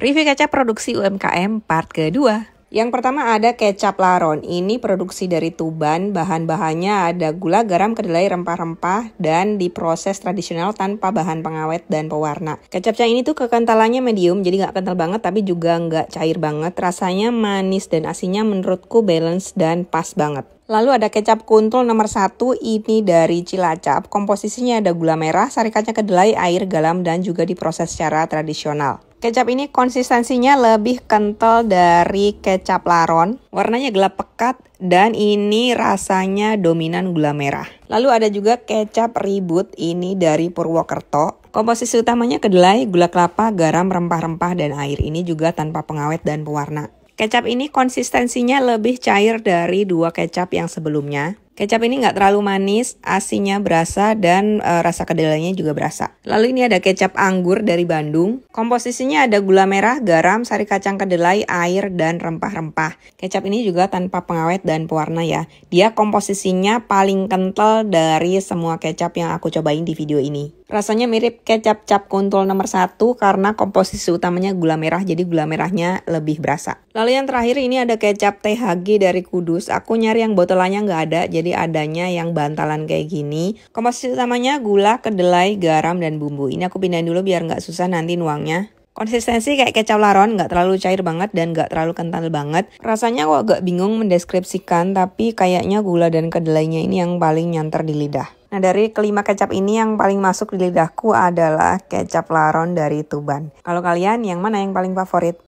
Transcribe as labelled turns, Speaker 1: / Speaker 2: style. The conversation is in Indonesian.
Speaker 1: Review kecap produksi UMKM part kedua. Yang pertama ada kecap laron. Ini produksi dari Tuban. Bahan-bahannya ada gula, garam, kedelai, rempah-rempah, dan diproses tradisional tanpa bahan pengawet dan pewarna. Kecap ini tuh kekentalannya medium, jadi nggak kental banget tapi juga nggak cair banget. Rasanya manis dan asinnya menurutku balance dan pas banget. Lalu ada kecap kuntul nomor satu. ini dari Cilacap. Komposisinya ada gula merah, sari kacang kedelai, air garam dan juga diproses secara tradisional. Kecap ini konsistensinya lebih kental dari kecap laron. Warnanya gelap pekat dan ini rasanya dominan gula merah. Lalu ada juga kecap ribut ini dari Purwokerto. Komposisi utamanya kedelai, gula kelapa, garam, rempah-rempah, dan air. Ini juga tanpa pengawet dan pewarna. Kecap ini konsistensinya lebih cair dari dua kecap yang sebelumnya. Kecap ini nggak terlalu manis, asinya berasa dan e, rasa kedelainya juga berasa. Lalu ini ada kecap anggur dari Bandung. Komposisinya ada gula merah, garam, sari kacang kedelai, air, dan rempah-rempah. Kecap ini juga tanpa pengawet dan pewarna ya. Dia komposisinya paling kental dari semua kecap yang aku cobain di video ini. Rasanya mirip kecap cap kuntul nomor satu karena komposisi utamanya gula merah, jadi gula merahnya lebih berasa. Lalu yang terakhir ini ada kecap THG dari Kudus. Aku nyari yang botolannya nggak ada, jadi jadi adanya yang bantalan kayak gini. Komposisi utamanya gula, kedelai, garam, dan bumbu. Ini aku pindahin dulu biar nggak susah nanti nuangnya. Konsistensi kayak kecap laron, nggak terlalu cair banget dan nggak terlalu kental banget. Rasanya aku agak bingung mendeskripsikan, tapi kayaknya gula dan kedelainya ini yang paling nyantar di lidah. Nah dari kelima kecap ini yang paling masuk di lidahku adalah kecap laron dari Tuban. Kalau kalian yang mana yang paling favorit?